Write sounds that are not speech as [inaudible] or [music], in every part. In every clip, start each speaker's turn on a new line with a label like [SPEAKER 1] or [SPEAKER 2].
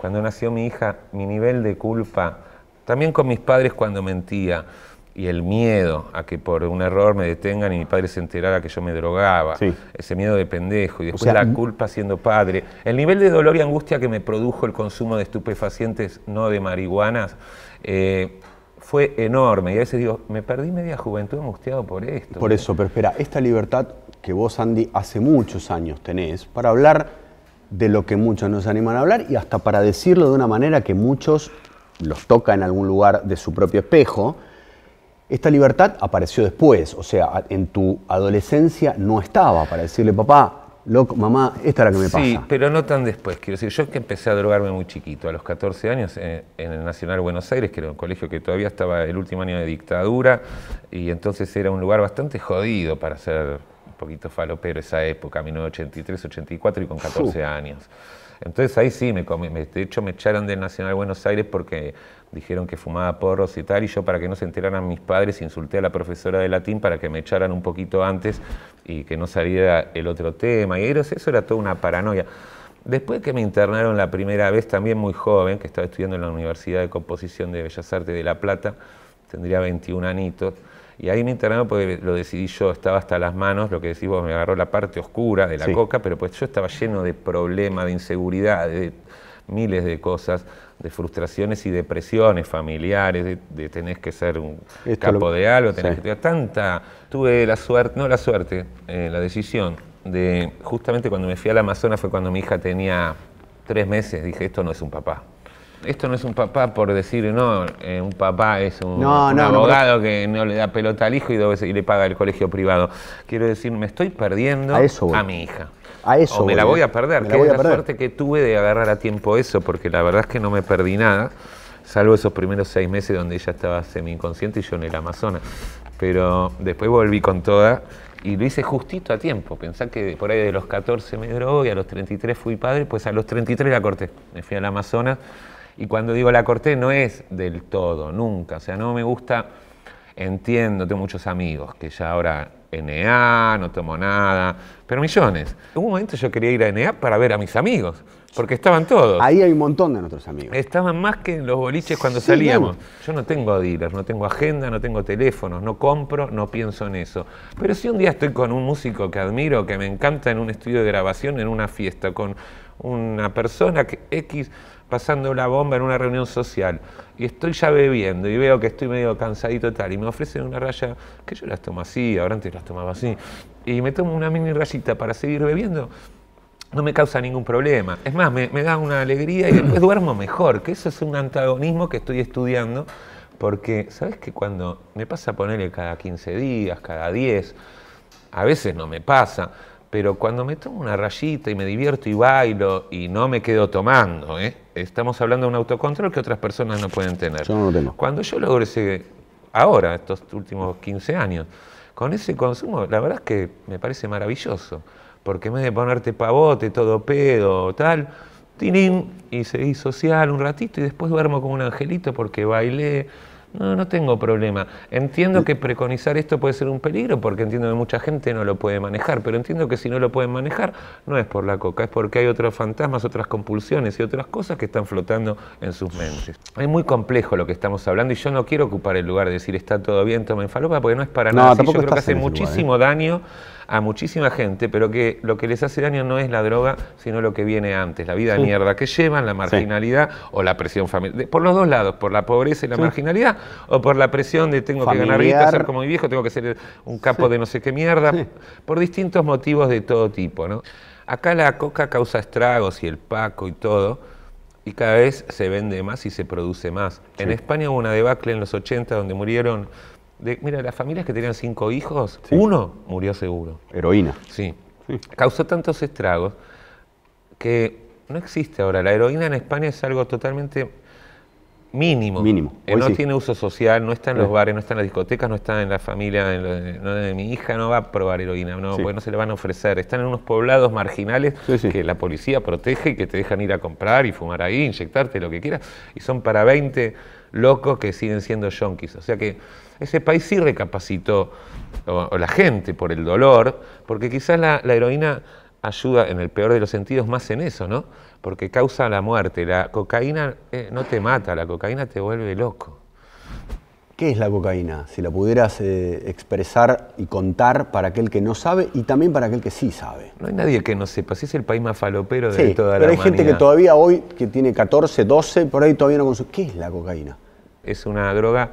[SPEAKER 1] Cuando nació mi hija, mi nivel de culpa, también con mis padres cuando mentía, y el miedo a que por un error me detengan y mi padre se enterara que yo me drogaba, ese miedo de pendejo, y después la culpa siendo padre, el nivel de dolor y angustia que me produjo el consumo de estupefacientes, no de marihuanas, eh, fue enorme. Y a veces digo, me perdí media juventud angustiado por esto. Por eso, pero espera, esta libertad que vos, Andy, hace muchos años tenés para hablar de lo que muchos nos animan a hablar y hasta para decirlo de una manera que muchos los toca en algún lugar de su propio espejo, esta libertad apareció después, o sea, en tu adolescencia no estaba para decirle, papá, loco, mamá, esta es la que me pasó. pasa. Sí, pero no tan después, quiero decir, yo que empecé a drogarme muy chiquito, a los 14 años eh, en, el Nacional Buenos Aires, que era un colegio que todavía estaba el último año de dictadura, y entonces era un lugar bastante jodido para ser poquito pero esa época, 1983, 84 y con 14 años. Entonces ahí sí, me, de hecho me echaron del Nacional de Buenos Aires porque dijeron que fumaba porros y tal, y yo para que no se enteraran mis padres insulté a la profesora de latín para que me echaran un poquito antes y que no saliera el otro tema. Y eso era toda una paranoia. Después que me internaron la primera vez, también muy joven, que estaba estudiando en la Universidad de Composición de Bellas Artes de La Plata, tendría 21 anitos. Y ahí me internaron porque lo decidí yo, estaba hasta las manos, lo que decís vos, me agarró la parte oscura de la coca, pero pues yo estaba lleno de problemas, de inseguridad, de miles de cosas, de frustraciones y depresiones familiares, de, tener tenés que ser un capo de algo, tenés que tener tanta... Tuve la suerte, no la suerte, eh, la decisión de, justamente cuando me fui al Amazonas fue cuando mi hija tenía tres meses, dije, esto no es un papá esto no es un papá por decir, no, eh, un papá es un, abogado que no le da pelota al hijo y, le paga el colegio privado. Quiero decir, me estoy perdiendo a, mi hija.
[SPEAKER 2] A eso. O me la eh. voy a perder. Qué la, suerte
[SPEAKER 1] que tuve de agarrar a tiempo eso, porque la verdad es que no me perdí nada, salvo esos primeros seis meses donde ella estaba semi-inconsciente y yo en el Amazonas. Pero después volví con toda y lo hice justito a tiempo. Pensá que por ahí de los 14 me drogó y a los 33 fui padre, pues a los 33 la corté. Me fui al Amazonas y cuando digo la corté no es del todo, nunca. O sea, no me gusta, entiendo, tengo muchos amigos que ya ahora NA, no tomo nada, pero millones. En un momento yo quería ir a NA para ver a mis amigos, porque estaban todos. Ahí hay un montón de nuestros amigos. Estaban más que en los boliches cuando salíamos. Yo no tengo dealers, no tengo agenda, no tengo teléfonos, no compro, no pienso en eso. Pero si un día estoy con un músico que admiro, que me encanta en un estudio de grabación, en una fiesta, con una persona que X pasando la bomba en una reunión social y estoy ya bebiendo y veo que estoy medio cansadito y tal, y me ofrecen una raya, que yo las tomo así, ahora antes las tomaba así, y me tomo una mini rayita para seguir bebiendo, no me causa ningún problema. Es más, me, da una alegría y después duermo mejor, que eso es un antagonismo que estoy estudiando, porque, ¿sabes que Cuando me pasa ponerle cada 15 días, cada 10, a veces no me pasa, pero cuando me tomo una rayita y me divierto y bailo y no me quedo tomando, ¿eh? estamos hablando de un autocontrol que otras personas no pueden tener. Cuando yo logro ese, ahora, estos últimos 15 años, con ese consumo, la verdad es que me parece maravilloso, porque en vez de ponerte pavote, todo pedo, tal, tinín, y seguí social un ratito y después duermo como un angelito porque bailé no, no tengo problema. Entiendo que preconizar esto puede ser un peligro porque entiendo que mucha gente no lo puede manejar, pero entiendo que si no lo pueden manejar no es por la coca, es porque hay otros fantasmas, otras compulsiones y otras cosas que están flotando en sus mentes. Es muy complejo lo que estamos hablando y yo no quiero ocupar el lugar de decir está todo bien, en falopa, porque no es para nada. yo creo que hace ¿eh? muchísimo daño a muchísima gente, pero que lo que les hace daño no es la droga, sino lo que viene antes, la vida mierda que llevan, la marginalidad o la presión familiar. Por los dos lados, por la pobreza y la marginalidad, o por la presión de tengo que ganar vida ser como mi viejo, tengo que ser un capo de no sé qué mierda, por distintos motivos de todo tipo. ¿no? Acá la coca causa estragos y el paco y todo, y cada vez se vende más y se produce más. En España hubo una debacle en los 80 donde murieron mira, las familias que tenían cinco hijos, uno murió seguro. Heroína. Sí. Causó tantos estragos que no existe ahora. La heroína en España es algo totalmente mínimo. Mínimo. Eh, no tiene uso social, no está en los bares, no está en las discotecas, no está en la familia, mi hija no va a probar heroína, no, no se le van a ofrecer. Están en unos poblados marginales que la policía protege y que te dejan ir a comprar y fumar ahí, inyectarte lo que quieras. Y son para 20 locos que siguen siendo yonkis. O sea que ese país sí recapacitó, o, la gente, por el dolor, porque quizás la, heroína ayuda en el peor de los sentidos más en eso, ¿no? Porque causa la muerte. La cocaína eh, no te mata, la cocaína te vuelve loco. ¿Qué es la cocaína? Si la pudieras eh, expresar y contar para aquel que no sabe y también para aquel que sí sabe. No hay nadie que no sepa, si es el país más falopero de toda la pero hay gente que todavía hoy, que tiene 14, 12, por ahí todavía no consume. ¿Qué es la cocaína? Es una droga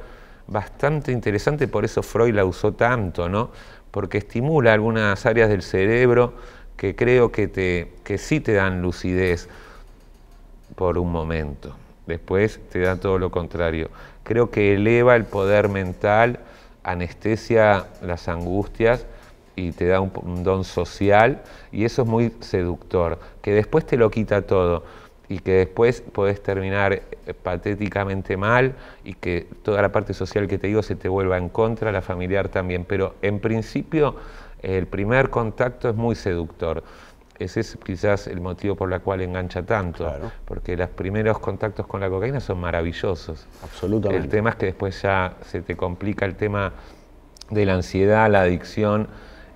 [SPEAKER 1] bastante interesante, por eso Freud la usó tanto, ¿no? Porque estimula algunas áreas del cerebro que creo que, te, que sí te dan lucidez por un momento. Después te da todo lo contrario. Creo que eleva el poder mental, anestesia las angustias y te da un, don social y eso es muy seductor, que después te lo quita todo y que después podés terminar eh, patéticamente mal y que toda la parte social que te digo se te vuelva en contra, la familiar también. Pero en principio el primer contacto es muy seductor. Ese es quizás el motivo por el cual engancha tanto, porque los primeros contactos con la cocaína son maravillosos. Absolutamente. El tema es que después ya se te complica el tema de la ansiedad, la adicción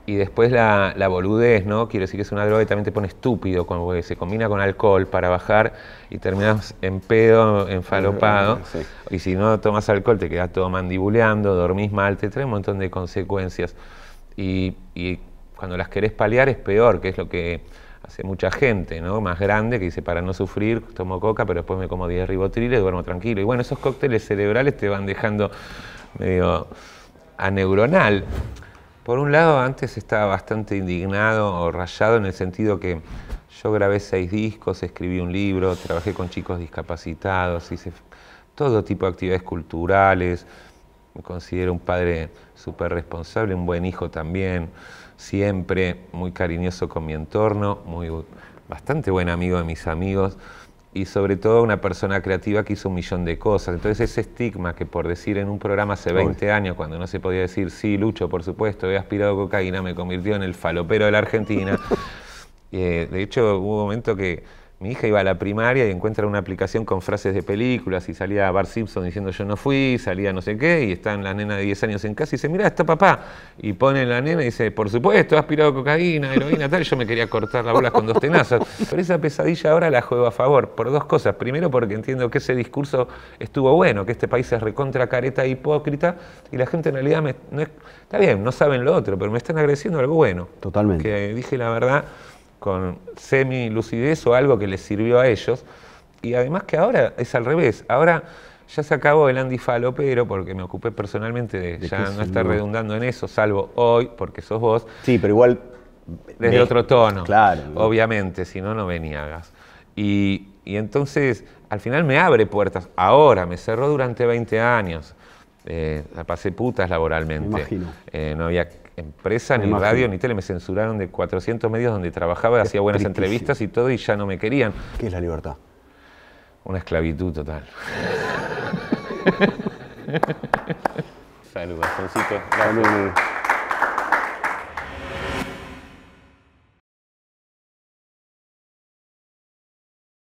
[SPEAKER 1] y después la, boludez, ¿no? Quiero decir que es una droga que también te pone estúpido, como se combina con alcohol para bajar y terminas en pedo, enfalopado. [laughs] Y si no tomas alcohol te quedas todo mandibuleando, dormís mal, te trae un montón de consecuencias. y cuando las querés paliar es peor, que es lo que hace mucha gente, ¿no? Más grande, que dice, para no sufrir, tomo coca, pero después me como 10 ribotriles, duermo tranquilo. Y bueno, esos cócteles cerebrales te van dejando medio aneuronal. Por un lado, antes estaba bastante indignado o rayado en el sentido que yo grabé seis discos, escribí un libro, trabajé con chicos discapacitados, hice todo tipo de actividades culturales, me considero un padre súper responsable, un buen hijo también siempre, muy cariñoso con mi entorno, muy, bastante buen amigo de mis amigos y sobre todo una persona creativa que hizo un millón de cosas. Entonces ese estigma que por decir en un programa hace 20 años, cuando no se podía decir, sí, Lucho, por supuesto, he aspirado cocaína, me convirtió en el falopero de la Argentina. [laughs] Eh, de hecho, hubo un momento que mi hija iba a la primaria y encuentra una aplicación con frases de películas y salía Bart Simpson diciendo yo no fui, salía no sé qué, y en la nena de 10 años en casa y dice, mira, está papá. Y pone la nena y dice, por supuesto, has pirado cocaína, heroína, tal, yo me quería cortar las bolas con dos tenazos. Pero esa pesadilla ahora la juego a favor, por dos cosas. Primero, porque entiendo que ese discurso estuvo bueno, que este país es recontra careta e hipócrita, y la gente en realidad no está bien, no saben lo otro, pero me están agradeciendo algo bueno. Totalmente. Que dije la verdad con semi-lucidez o algo que les sirvió a ellos. Y además que ahora es al revés. Ahora ya se acabó el andifalo, pero porque me ocupé personalmente de, ya no estar redundando en eso, salvo hoy, porque sos vos. Sí, pero igual. Desde otro tono. Claro. Obviamente, si no, no venías. Y, y entonces, al final me abre puertas. Ahora, me cerró durante 20 años. Eh, la pasé putas laboralmente. Me imagino. Eh, no había empresa, ni radio, ni tele. Me censuraron de 400 medios donde trabajaba, hacía buenas entrevistas y todo, y ya no me querían. ¿Qué es la libertad? Una esclavitud total. [laughs] Saludos, Salud,